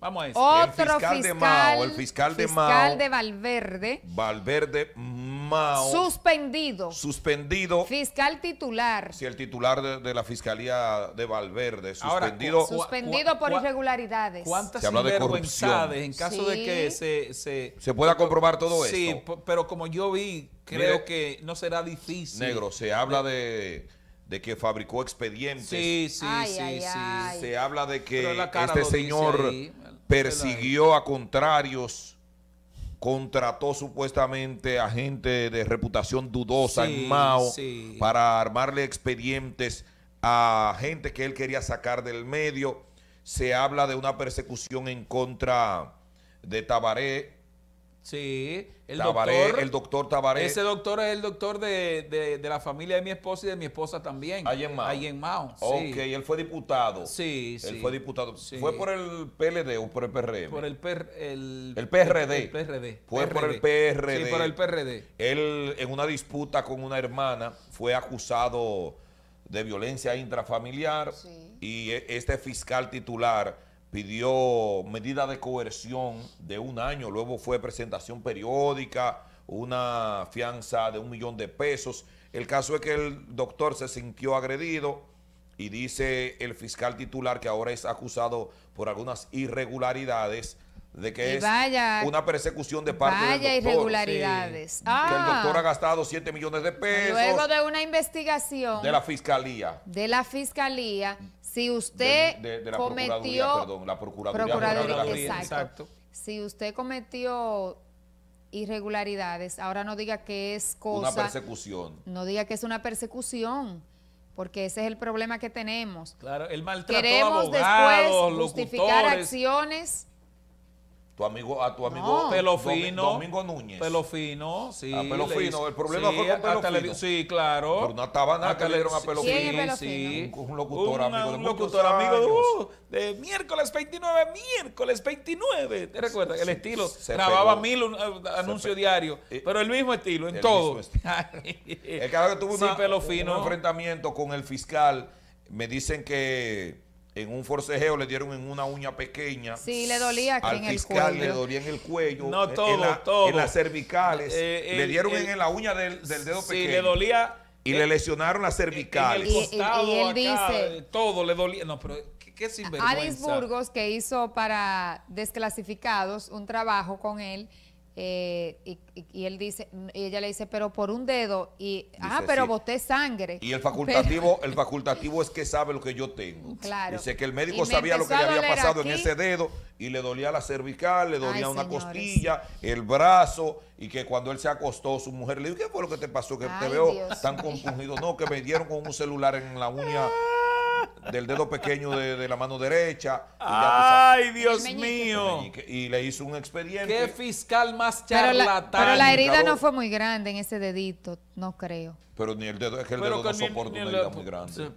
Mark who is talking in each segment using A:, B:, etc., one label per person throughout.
A: vamos a eso. Otro el fiscal, de Mao, el fiscal, de Mao. de
B: Valverde.
A: Valverde Mao.
B: Suspendido.
A: Suspendido.
B: Fiscal titular.
A: Si el titular de, la fiscalía de Valverde. Suspendido. suspendido por
B: irregularidades. ¿Cuántas se de en caso de que se, se, pueda comprobar todo eso. Sí,
A: pero como yo vi, creo que no será difícil. Negro, se habla de de que fabricó expedientes. Sí, sí, sí, Se habla de que este señor persiguió a contrarios, contrató supuestamente a gente de reputación dudosa en Mao para armarle expedientes a gente que él quería sacar del medio. Se habla de una persecución en contra de Tabaré, Sí, el doctor. El doctor Tabaré. Ese doctor es el doctor de, la familia de mi esposa y de mi esposa también. Ahí en Mao. Ahí en Mao. Ok, él fue diputado. Sí, sí. Él fue diputado. ¿Fue por el PLD o por el PRM? Por el, el, PRD. El PRD. Fue por el PRD. Sí, por el PRD. Él, en una disputa con una hermana, fue acusado de violencia intrafamiliar sí. y e, este fiscal titular pidió medida de coerción de un año, luego fue presentación periódica, una fianza de un millón de pesos. El caso es que el doctor se sintió agredido y dice el fiscal titular que ahora es acusado por algunas irregularidades de que es una persecución de parte del doctor. irregularidades.
B: que el doctor ah. ha
A: gastado 7 millones de pesos. Luego
B: de una investigación. De
A: la fiscalía.
B: De la fiscalía. Si usted la cometió. perdón, la procuraduría. exacto. Si usted cometió irregularidades, ahora no diga que es cosa. Una persecución. No diga que es una persecución porque ese es el problema que tenemos.
A: Claro, el maltrato Queremos después justificar
B: acciones
A: tu amigo, a tu amigo Domingo Núñez. Pelofino,
B: sí. A ah, Pelofino, el problema fue con Pelofino. sí, claro. Por una tabana que le dieron a Pelofino. Sí, Un, locutor amigo de Un locutor amigo de,
A: uh, de miércoles 29, miércoles 29. ¿Te recuerdas? El estilo. grababa mil eh, anuncios diarios, eh, pero el mismo estilo en todo. el caso que tuvo un enfrentamiento con el fiscal, me dicen que en un forcejeo le dieron en una uña pequeña. Sí, le dolía en fiscal, el cuello. le dolía en el cuello. No, eh, todo, en, las cervicales. Eh, eh, le dieron en la uña del, dedo pequeño. Sí, le dolía. Y le lesionaron las cervicales. Y, él dice. Todo le dolía. No, pero qué, Adis Burgos,
B: que hizo para desclasificados un trabajo con él eh, y, él dice, ella le dice, pero por un dedo, y ah, pero boté sangre. Y
A: el facultativo, el facultativo es que sabe lo que yo tengo. Dice que el médico sabía lo que le había pasado en ese dedo, y le dolía la cervical, le dolía una costilla, el brazo, y que cuando él se acostó, su mujer le dijo, ¿qué fue lo que te pasó? Que te veo tan confundido No, que me dieron con un celular en la uña ah del dedo pequeño de, la mano derecha. ¡Ay, Dios mío! Y le hizo un expediente. ¡Qué fiscal más charlatán! Pero la, herida no
B: fue muy grande en ese dedito, no creo.
A: Pero ni el dedo, es que el dedo que no soporta una herida muy grande.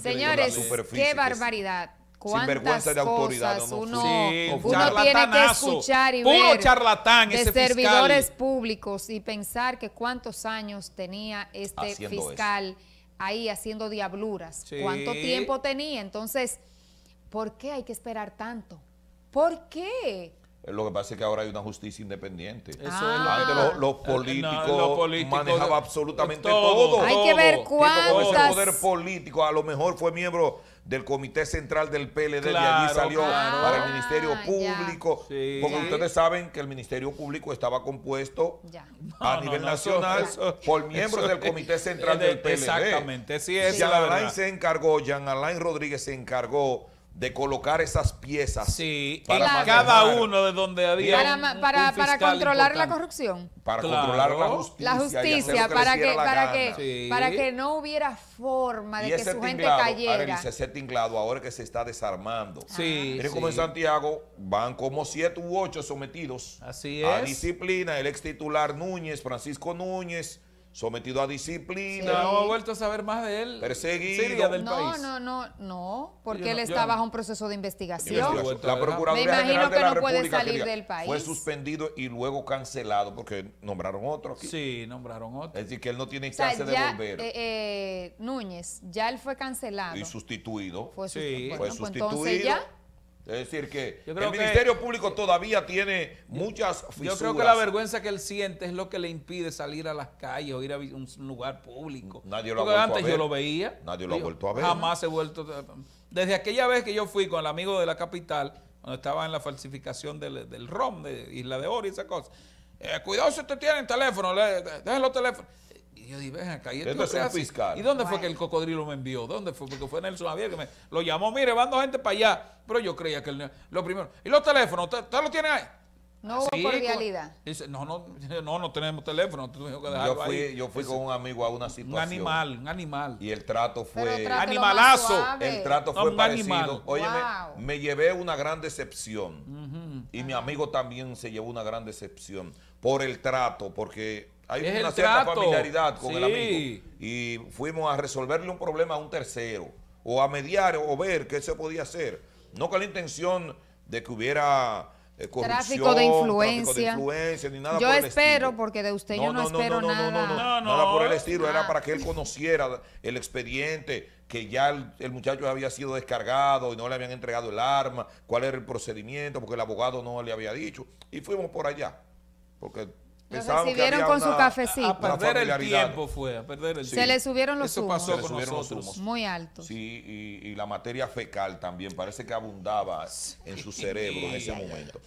A: Señores, qué
B: barbaridad. ¿Cuántas de autoridad uno, tiene que escuchar y ver. ver charlatán, de servidores públicos y pensar que cuántos años tenía este fiscal ahí haciendo diabluras. ¿Cuánto tiempo tenía? Entonces, ¿por qué hay que esperar tanto? ¿Por qué?
A: Lo que pasa es que ahora hay una justicia independiente. Eso es ah. lo los, eh, políticos manejaban absolutamente
B: todo, Hay que ver cuántas... Ese poder
A: político a lo mejor fue miembro del Comité Central del PLD, de allí salió para el Ministerio ah, Público, porque ustedes saben que el Ministerio Público estaba compuesto a nivel nacional por miembros del Comité Central del PLD. Exactamente, sí, es se encargó, Jean Alain Rodríguez se encargó de colocar esas piezas sí, para cada uno de donde había para, para, controlar la corrupción para controlar la justicia para que para que, para que
B: no hubiera forma de que su gente cayera Y ese
A: tinglado ahora que se está desarmando ah. sí, miren como en Santiago van como siete u ocho sometidos a disciplina el ex titular Núñez Francisco Núñez sometido a disciplina. No ha vuelto a saber más de él. Perseguido. Del no, país. no,
B: no, no, porque él está bajo un proceso de investigación. La Procuraduría Me imagino que no puede salir del país. Fue
A: suspendido y luego cancelado porque nombraron otro aquí. Sí, nombraron otro. Es decir, que él no tiene o de volver. Eh,
B: eh, Núñez, ya él fue cancelado. Y
A: sustituido. Fue, pues sustituido. Sí. fue sustituido. Es decir, que el Ministerio Público eh, todavía tiene muchas fisuras. Yo creo que la vergüenza que él siente es lo que le impide salir a las calles o ir a un lugar público. Nadie lo ha vuelto a ver. yo lo veía. Nadie lo ha vuelto a ver. Jamás he vuelto. Eh, desde aquella vez que yo fui con el amigo de la capital, cuando estaba en la falsificación del, ROM de Isla de Oro y esa cosa. Eh, cuidado si usted tiene el teléfono, déjenlo dejen los y yo dije, ven acá. ¿y, este esto fiscal. ¿Y dónde fue que el cocodrilo me envió? ¿Dónde fue? Porque fue Nelson Javier que me lo llamó. Mire, mando gente para allá. Pero yo creía que el, lo primero. ¿Y los teléfonos? ¿Ustedes los tiene ahí?
B: No hubo
A: Dice, no, no, no, tenemos teléfono. yo fui, con un amigo a una situación. Un animal, un animal. Y el trato fue. animalazo. El trato fue parecido. Oye, me, llevé una gran decepción. Y mi amigo también se llevó una gran decepción por el trato, porque hay una cierta familiaridad con el amigo. Y fuimos a resolverle un problema a un tercero, o a mediar, o ver qué se podía hacer. No con la intención de que hubiera eh, corrupción, tráfico de influencia. ni nada yo espero,
B: porque de usted no, no, espero nada. No, no, por el estilo. Era
A: ah. para que él conociera el expediente, que ya el, el, muchacho había sido descargado y no le habían entregado el arma, cuál era el procedimiento, porque el abogado no le había dicho. Y fuimos por allá, porque se que con su cafecito. A perder el tiempo fue, a perder el tiempo. Se le subieron los Eso Muy altos. Sí, y, y, la materia fecal también, parece que abundaba en su cerebro en ese momento.